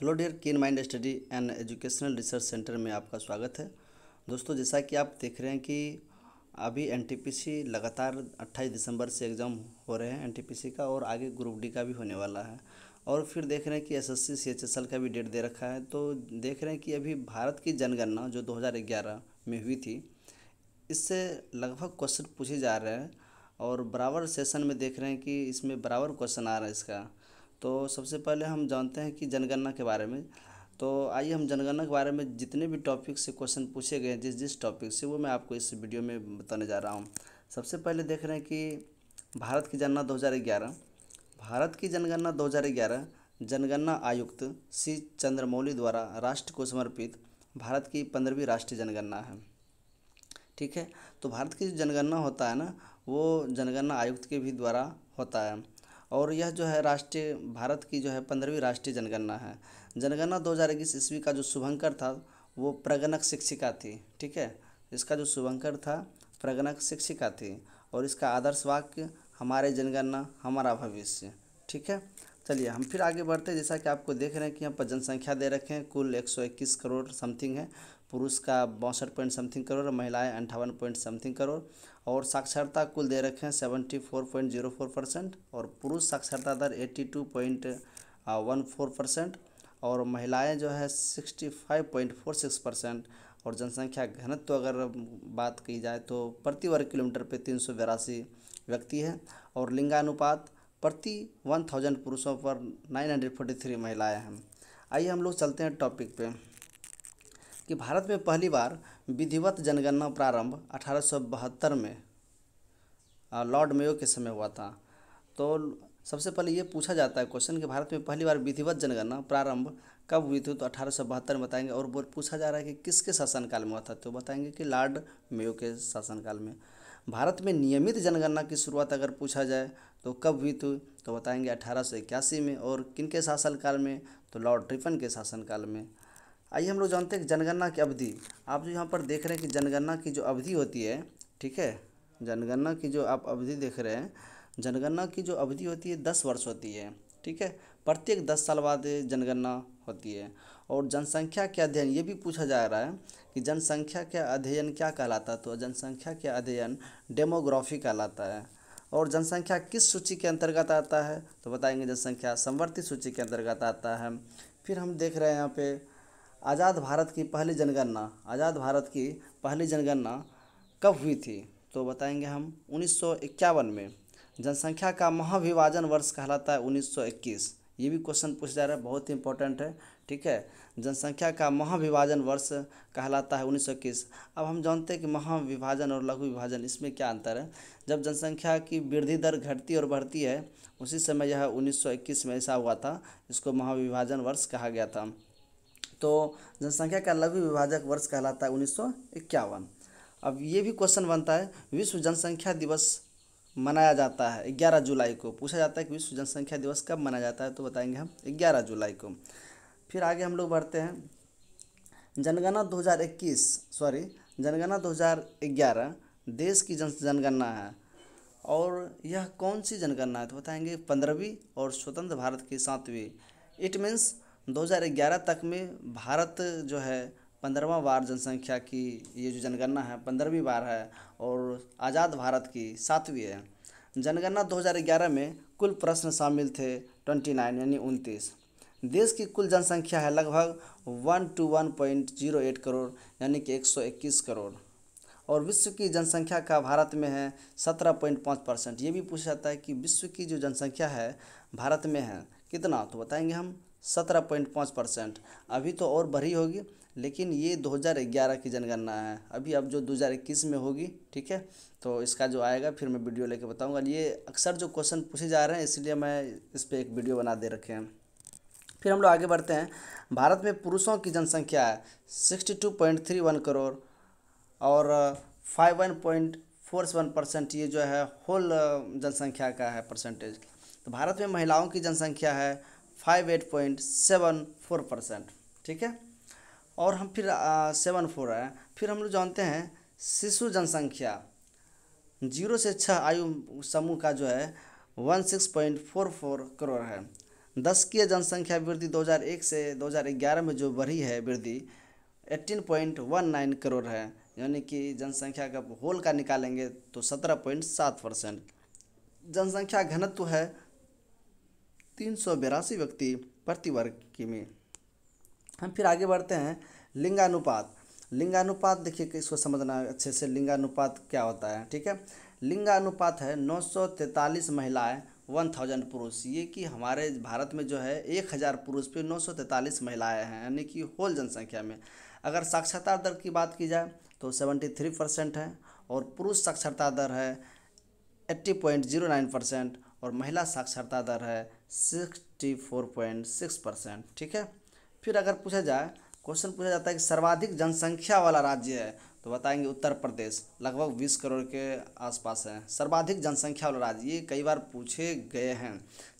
hello dear Ken Mind study and educational research centre में आपका स्वागत है दोस्तों जैसा कि आप देख रहे हैं कि अभी एनटीपीसी लगातार 28 दिसंबर से एग्ज़ाम हो रहे हैं एनटीपीसी का और आगे ग्रुप डी का भी होने वाला है और फिर देख रहे हैं कि एसएससी सीएचएसएल का भी डेट दे रखा है तो देख रहे हैं कि अभी भारत की जनगणना जो दो में हुई थी इससे लगभग क्वेश्चन पूछे जा रहे हैं और बराबर सेशन में देख रहे हैं कि इसमें बराबर क्वेश्चन आ रहा है इसका तो सबसे पहले हम जानते हैं कि जनगणना के बारे में तो आइए हम जनगणना के बारे में जितने भी टॉपिक से क्वेश्चन पूछे गए हैं जिस जिस टॉपिक से वो मैं आपको इस वीडियो में बताने जा रहा हूँ सबसे पहले देख रहे हैं कि भारत की जनगणना दो भारत की जनगणना दो जनगणना आयुक्त सी चंद्रमौली द्वारा राष्ट्र को समर्पित भारत की पंद्रहवीं राष्ट्रीय जनगणना है ठीक है तो भारत की जो जनगणना होता है ना वो जनगणना आयुक्त के भी द्वारा होता है और यह जो है राष्ट्रीय भारत की जो है पंद्रहवीं राष्ट्रीय जनगणना है जनगणना दो हज़ार इक्कीस ईस्वी का जो शुभंकर था वो प्रगणक शिक्षिका थी ठीक है इसका जो शुभंकर था प्रगणक शिक्षिका थी और इसका आदर्श वाक्य हमारे जनगणना हमारा भविष्य ठीक है चलिए हम फिर आगे बढ़ते हैं जैसा कि आपको देख रहे हैं कि यहाँ पर जनसंख्या दे रखे हैं कुल इक्कीस करोड़ समथिंग है पुरुष का बासठ पॉइंट समथिंग करोड़ महिलाएं अंठावन पॉइंट समथिंग करोड़ और साक्षरता कुल दे रखे हैं seventy four point zero four percent और पुरुष साक्षरता दर eighty two point one four percent और महिलाएँ जो है sixty five point four six percent और जनसंख्या घनत्व तो अगर बात की जाए तो प्रति वर्ग किलोमीटर पर तीन सौ व्यक्ति है और लिंगानुपात प्रति वन थाउजेंड पुरुषों पर नाइन हंड्रेड फोर्टी थ्री महिलाएँ हैं आइए हम लोग चलते हैं टॉपिक पे कि भारत में पहली बार विधिवत जनगणना प्रारंभ अठारह में लॉर्ड मेयो के समय हुआ था तो सबसे पहले ये पूछा जाता है क्वेश्चन कि भारत में पहली बार विधिवत जनगणना प्रारंभ कब हुई थी तो अठारह में बताएंगे और पूछा जा रहा है कि किसके शासनकाल में हुआ था तो बताएंगे कि लॉर्ड मेयो के शासनकाल में भारत में नियमित जनगणना की शुरुआत अगर पूछा जाए तो कब हुई थी तो, तो बताएंगे अठारह में और किन के शासनकाल में तो लॉर्ड ट्रिपन के शासनकाल में आइए हम लोग जानते हैं जनगणना की अवधि आप जो यहाँ पर देख रहे हैं कि जनगणना की जो अवधि होती है ठीक है जनगणना की जो आप अवधि देख रहे हैं जनगणना की जो अवधि होती है दस वर्ष होती है ठीक है प्रत्येक दस साल बाद जनगणना होती है और जनसंख्या के अध्ययन ये भी पूछा जा रहा है कि जनसंख्या के अध्ययन क्या कहलाता है तो जनसंख्या के अध्ययन डेमोग्राफी कहलाता है और जनसंख्या किस सूची के अंतर्गत आता है तो बताएंगे जनसंख्या समवर्ती सूची के अंतर्गत आता है फिर हम देख रहे हैं यहाँ पे आज़ाद भारत की पहली जनगणना आज़ाद भारत की पहली जनगणना कब हुई थी तो बताएंगे हम उन्नीस में जनसंख्या का महाविभाजन वर्ष कहलाता है 1921 ये भी क्वेश्चन पूछ जा रहा है बहुत ही इंपॉर्टेंट है ठीक है जनसंख्या का महाविभाजन वर्ष कहलाता है उन्नीस अब हम जानते हैं कि महाविभाजन और लघु विभाजन इसमें क्या अंतर है जब जनसंख्या की वृद्धि दर घटती और बढ़ती है उसी समय यह 1921 में ऐसा हुआ था इसको महाविभाजन वर्ष कहा गया था तो जनसंख्या का लघु विभाजक वर्ष कहलाता है उन्नीस अब ये भी क्वेश्चन बनता है विश्व जनसंख्या दिवस मनाया जाता है ग्यारह जुलाई को पूछा जाता है कि विश्व जनसंख्या दिवस कब मनाया जाता है तो बताएंगे हम ग्यारह जुलाई को फिर आगे हम लोग बढ़ते हैं जनगणना 2021 सॉरी जनगणना 2011 देश की जन जनगणना है और यह कौन सी जनगणना है तो बताएंगे पंद्रहवीं और स्वतंत्र भारत की सातवीं इट मीन्स 2011 तक में भारत जो है पंद्रहवा बार जनसंख्या की ये जो जनगणना है पंद्रहवीं बार है और आज़ाद भारत की सातवीं है जनगणना 2011 में कुल प्रश्न शामिल थे 29 यानी उनतीस देश की कुल जनसंख्या है लगभग one two one point zero eight crore यानी कि एक सौ इक्कीस करोड़ और विश्व की जनसंख्या का भारत में है सत्रह पॉइंट पाँच परसेंट ये भी पूछा जाता है कि विश्व की जो जनसंख्या है भारत में है कितना तो बताएंगे हम सत्रह पॉइंट पाँच परसेंट अभी तो और बढ़ी होगी लेकिन ये दो हज़ार ग्यारह की जनगणना है अभी अब जो दो हज़ार इक्कीस में होगी ठीक है तो इसका जो आएगा फिर मैं वीडियो लेके बताऊंगा ये अक्सर जो क्वेश्चन पूछे जा रहे हैं इसलिए मैं इस पर एक वीडियो बना दे रखे हैं फिर हम लोग आगे बढ़ते हैं भारत में पुरुषों की जनसंख्या है sixty two point three one crore और five one point four seven percent ये जो है होल जनसंख्या का है परसेंटेज तो भारत में महिलाओं की जनसंख्या है five eight point seven four percent ठीक है और हम फिर सेवन फोर है फिर हम लोग जानते हैं शिशु जनसंख्या जीरो से छः आयु समूह का जो है one six point four four crore है दस की जनसंख्या वृद्धि दो हज़ार एक से दो हज़ार ग्यारह में जो बढ़ी है वृद्धि eighteen point one nine crore है यानी कि जनसंख्या का होल का निकालेंगे तो सत्रह पॉइंट सात परसेंट जनसंख्या घनत्व है तीन सौ बिरासी व्यक्ति प्रति वर्ग किमी हम फिर आगे बढ़ते हैं लिंगानुपात लिंगानुपात देखिए इसको समझना अच्छे से लिंगानुपात क्या होता है ठीक है लिंगानुपात है नौ सौ तैंतालीस महिलाएँ वन थाउजेंड पुरुष ये कि हमारे भारत में जो है एक हज़ार पुरुष पे नौ सौ तैंतालीस महिलाएँ हैं यानी कि होल जनसंख्या में अगर साक्षरता दर की बात की जाए तो सेवेंटी थ्री परसेंट है और पुरुष साक्षरता दर है eighty point zero nine percent और महिला साक्षरता दर है sixty four point six percent ठीक है फिर अगर पूछा जाए क्वेश्चन पूछा जाता है कि सर्वाधिक जनसंख्या वाला राज्य है तो बताएंगे उत्तर प्रदेश लगभग बीस करोड़ के आसपास है सर्वाधिक जनसंख्या वाला राज्य ये कई बार पूछे गए हैं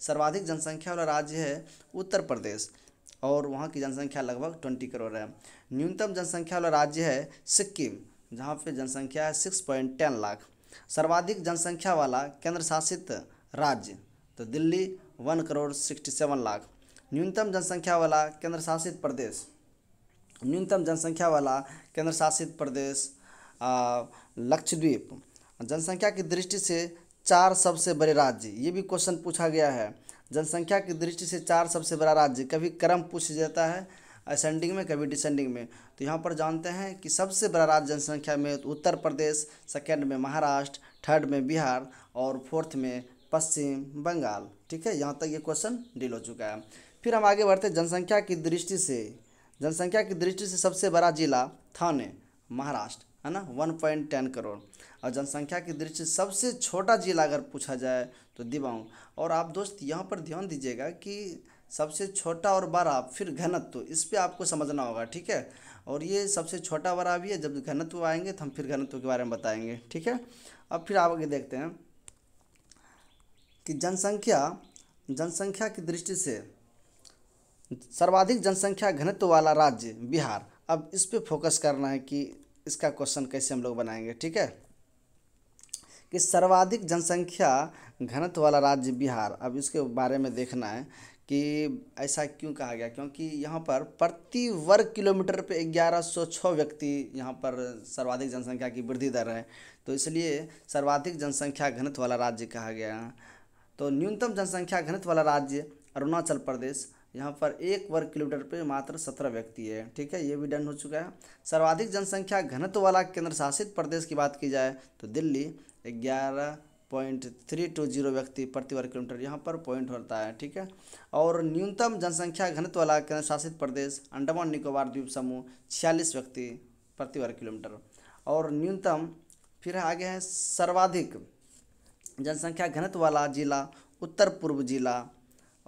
सर्वाधिक जनसंख्या वाला राज्य है उत्तर प्रदेश और वहाँ की जनसंख्या लगभग ट्वेंटी करोड़ है न्यूनतम जनसंख्या वाला राज्य है सिक्किम जहाँ पे जनसंख्या है सिक्स पॉइंट टेन लाख सर्वाधिक जनसंख्या वाला केंद्र शासित राज्य तो Delhi one crore sixty seven lakh न्यूनतम जनसंख्या वाला केंद्र शासित प्रदेश न्यूनतम जनसंख्या वाला केंद्र शासित प्रदेश लक्षद्वीप जनसंख्या की दृष्टि से चार सबसे बड़े राज्य ये भी क्वेश्चन पूछा गया है जनसंख्या की दृष्टि से चार सबसे बड़ा राज्य कभी क्रम पूछ जाता है असेंडिंग में कभी डिसेंडिंग में तो यहाँ पर जानते हैं कि सबसे बड़ा राज्य जनसंख्या में उत्तर प्रदेश सेकेंड में महाराष्ट्र थर्ड में बिहार और फोर्थ में पश्चिम बंगाल ठीक है यहाँ तक ये क्वेश्चन डील हो चुका है फिर हम आगे बढ़ते जनसंख्या की दृष्टि से जनसंख्या की दृष्टि से सबसे बड़ा जिला थाने महाराष्ट्र है ना वन पॉइंट टेन करोड़ और जनसंख्या की दृष्टि से सबसे छोटा जिला अगर पूछा जाए तो दिबांग और आप दोस्त यहाँ पर ध्यान दीजिएगा कि सबसे छोटा और बड़ा फिर घनत्व इस पर आपको समझना होगा ठीक है और ये सबसे छोटा बड़ा भी है जब घनत्व आएंगे तो हम फिर घनत्व के बारे में बताएंगे ठीक है अब फिर आगे देखते हैं कि जनसंख्या जनसंख्या की दृष्टि से सर्वाधिक जनसंख्या घनत्व वाला राज्य बिहार अब इस पे फोकस करना है कि इसका क्वेश्चन कैसे हम लोग बनाएंगे ठीक है कि सर्वाधिक जनसंख्या घनत्व वाला राज्य बिहार अब इसके बारे में देखना है कि ऐसा क्यों कहा गया क्योंकि यहाँ पर प्रति वर्ग किलोमीटर पे ग्यारह सौ छः व्यक्ति यहाँ पर सर्वाधिक जनसंख्या की वृद्धि दर है तो इसलिए सर्वाधिक जनसंख्या घनत्व वाला राज्य कहा गया तो न्यूनतम जनसंख्या घनत्व वाला राज्य अरुणाचल प्रदेश यहाँ पर एक वर्ग किलोमीटर पे मात्र सत्रह व्यक्ति है ठीक है ये भी डन हो चुका है सर्वाधिक जनसंख्या घनत्व वाला केंद्र शासित प्रदेश की बात की जाए तो दिल्ली ग्यारह पॉइंट थ्री टू जीरो व्यक्ति प्रति वर्ग किलोमीटर यहाँ पर पॉइंट होता है ठीक है और न्यूनतम जनसंख्या घनत्व वाला केंद्र शासित प्रदेश अंडमान निकोबार द्वीप समूह छियालीस व्यक्ति प्रति वर्ग किलोमीटर और न्यूनतम फिर आगे है सर्वाधिक जनसंख्या घनत्व वाला जिला उत्तर पूर्व जिला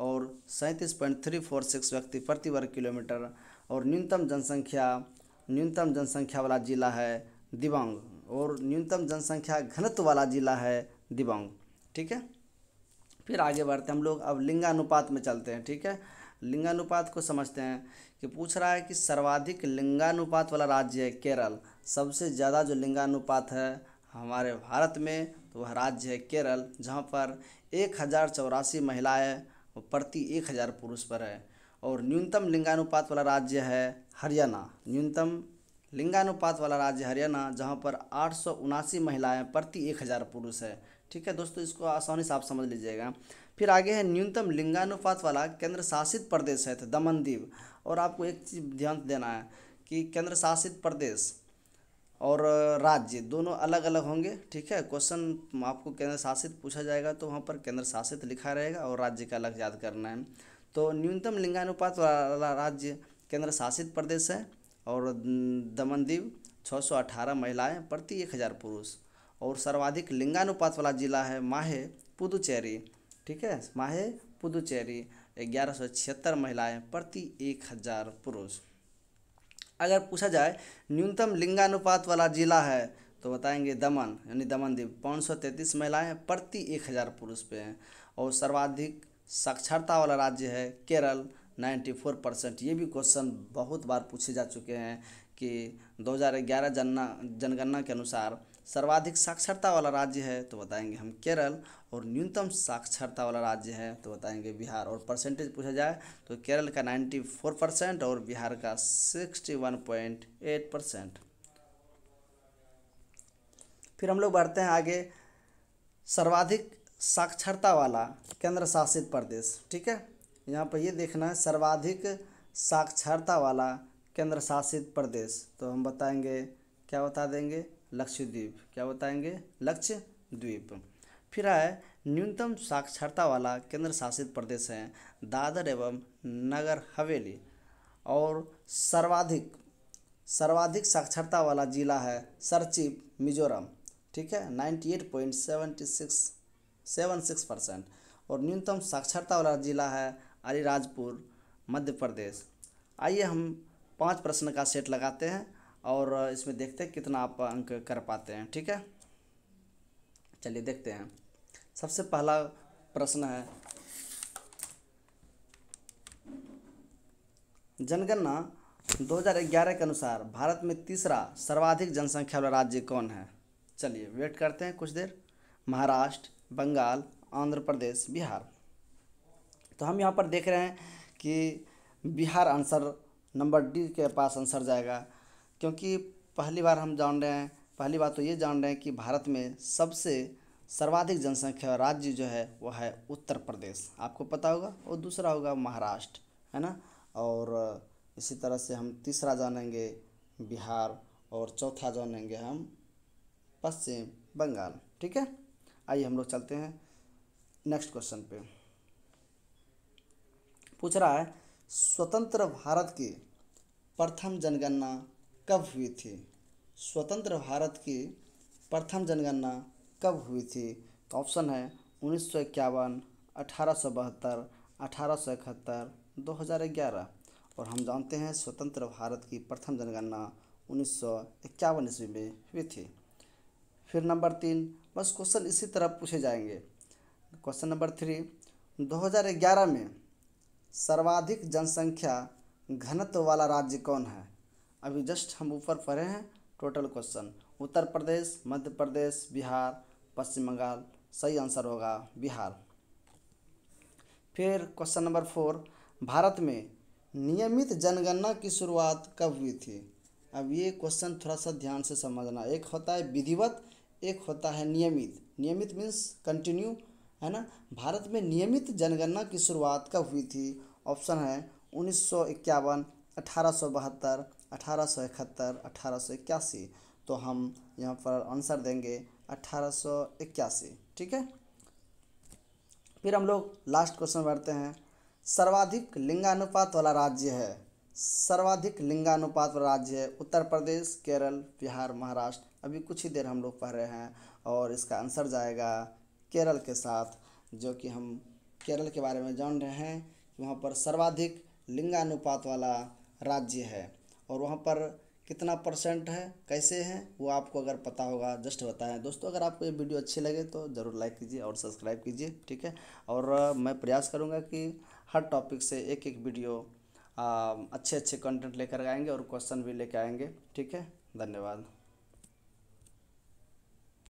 और सैंतीस पॉइंट थ्री फोर सिक्स व्यक्ति प्रति वर्ग किलोमीटर और न्यूनतम जनसंख्या न्यूनतम जनसंख्या वाला जिला है दिबांग और न्यूनतम जनसंख्या घनत्व वाला जिला है दिबांग ठीक है फिर आगे बढ़ते हैं हम लोग अब लिंगानुपात में चलते हैं ठीक है लिंगानुपात को समझते हैं कि पूछ रहा है कि सर्वाधिक लिंगानुपात वाला राज्य है केरल सबसे ज़्यादा जो लिंगानुपात है हमारे भारत में तो वह राज्य है केरल जहाँ पर एक हज़ार चौरासी महिलाएँ प्रति एक हज़ार पुरुष पर है और न्यूनतम लिंगानुपात वाला राज्य है हरियाणा न्यूनतम लिंगानुपात वाला राज्य हरियाणा जहाँ पर आठ सौ उनासी महिलाएँ प्रति एक हज़ार पुरुष है ठीक है दोस्तों इसको आसानी से आप समझ लीजिएगा फिर आगे है न्यूनतम लिंगानुपात वाला केंद्र शासित प्रदेश है तो दमन दीव और आपको एक चीज़ ध्यान देना है कि केंद्र शासित प्रदेश और राज्य दोनों अलग अलग होंगे ठीक है क्वेश्चन आपको केंद्र शासित पूछा जाएगा तो वहाँ पर केंद्र शासित लिखा रहेगा और राज्य का अलग याद करना है तो न्यूनतम लिंगानुपात वाला राज्य केंद्र शासित प्रदेश है और दमनदीव 618 महिलाएं प्रति एक हज़ार पुरुष और सर्वाधिक लिंगानुपात वाला जिला है माहे पुदुचेरी ठीक है माहे पुदुचेरी ग्यारह सौ छिहत्तर महिलाएँ प्रति एक हज़ार पुरुष अगर पूछा जाए न्यूनतम लिंगानुपात वाला जिला है तो बताएंगे दमन यानी दमनदीप पाँच सौ तैंतीस महिलाएँ प्रति एक हज़ार पुरुष पे हैं और सर्वाधिक साक्षरता वाला राज्य है केरल नाइन्टी फोर परसेंट ये भी क्वेश्चन बहुत बार पूछे जा चुके हैं कि दो हज़ार जनना जनगणना के अनुसार सर्वाधिक साक्षरता वाला राज्य है तो बताएंगे हम केरल और न्यूनतम साक्षरता वाला राज्य है तो बताएंगे बिहार और परसेंटेज पूछा जाए तो केरल का नाइन्टी फोर परसेंट और बिहार का sixty one point eight percent फिर हम लोग बढ़ते हैं आगे सर्वाधिक साक्षरता वाला केंद्र शासित प्रदेश ठीक है यहाँ पर ये देखना है सर्वाधिक साक्षरता वाला केंद्र शासित प्रदेश तो हम बताएंगे क्या बता देंगे लक्षद्वीप क्या बताएंगे लक्षद्वीप फिर आए न्यूनतम साक्षरता वाला केंद्र शासित प्रदेश है दादर एवं नगर हवेली और सर्वाधिक सर्वाधिक साक्षरता वाला जिला है सरचिप मिजोरम ठीक है ninety eight point seventy six seven six percent और न्यूनतम साक्षरता वाला जिला है अलीराजपुर मध्य प्रदेश आइए हम पांच प्रश्न का सेट लगाते हैं और इसमें देखते हैं कितना आप अंक कर पाते हैं ठीक है चलिए देखते हैं सबसे पहला प्रश्न है जनगणना 2011 के अनुसार भारत में तीसरा सर्वाधिक जनसंख्या वाला राज्य कौन है चलिए वेट करते हैं कुछ देर महाराष्ट्र बंगाल आंध्र प्रदेश बिहार तो हम यहाँ पर देख रहे हैं कि बिहार आंसर नंबर डी के पास आंसर जाएगा क्योंकि पहली बार हम जान रहे हैं पहली बात तो ये जान रहे हैं कि भारत में सबसे सर्वाधिक जनसंख्या राज्य जो है वह है उत्तर प्रदेश आपको पता होगा और दूसरा होगा महाराष्ट्र है ना और इसी तरह से हम तीसरा जानेंगे बिहार और चौथा जानेंगे हम पश्चिम बंगाल ठीक है आइए हम लोग चलते हैं नेक्स्ट क्वेश्चन पे पूछ रहा है स्वतंत्र भारत की प्रथम जनगणना कब हुई थी स्वतंत्र भारत की प्रथम जनगणना कब हुई थी तो ऑप्शन है उन्नीस सौ इक्यावन अठारह सौ बहत्तर अठारह सौ इकहत्तर दो हज़ार ग्यारह और हम जानते हैं स्वतंत्र भारत की प्रथम जनगणना उन्नीस सौ इक्यावन ईस्वी में हुई थी फिर नंबर तीन बस क्वेश्चन इसी तरह पूछे जाएंगे क्वेश्चन नंबर थ्री दो हज़ार ग्यारह में सर्वाधिक जनसंख्या घनत्व वाला राज्य कौन है अभी जस्ट हम ऊपर पढ़े हैं टोटल क्वेश्चन उत्तर प्रदेश मध्य प्रदेश बिहार पश्चिम बंगाल सही आंसर होगा बिहार फिर क्वेश्चन नंबर फोर भारत में नियमित जनगणना की शुरुआत कब हुई थी अब ये क्वेश्चन थोड़ा सा ध्यान से समझना एक होता है विधिवत एक होता है नियमित नियमित मीन्स कंटिन्यू है ना भारत में नियमित जनगणना की शुरुआत कब हुई थी ऑप्शन है उन्नीस सौ इक्यावन अठारह सौ बहत्तर अठारह सौ इकहत्तर अठारह सौ इक्यासी तो हम यहाँ पर आंसर देंगे अठारह सौ इक्यासी ठीक है फिर हम लोग लास्ट क्वेश्चन बढ़ते हैं सर्वाधिक लिंगानुपात वाला राज्य है सर्वाधिक लिंगानुपात वाला राज्य है उत्तर प्रदेश केरल बिहार महाराष्ट्र अभी कुछ ही देर हम लोग पढ़ रहे हैं और इसका आंसर जाएगा केरल के साथ जो कि हम केरल के बारे में जान रहे हैं वहाँ पर सर्वाधिक लिंगानुपात वाला राज्य है और वहाँ पर कितना परसेंट है कैसे हैं वो आपको अगर पता होगा जस्ट बताएं दोस्तों अगर आपको ये वीडियो अच्छी लगे तो ज़रूर लाइक कीजिए और सब्सक्राइब कीजिए ठीक है और मैं प्रयास करूँगा कि हर टॉपिक से एक एक वीडियो आ, अच्छे अच्छे कंटेंट लेकर आएंगे और क्वेश्चन भी लेकर आएंगे ठीक है धन्यवाद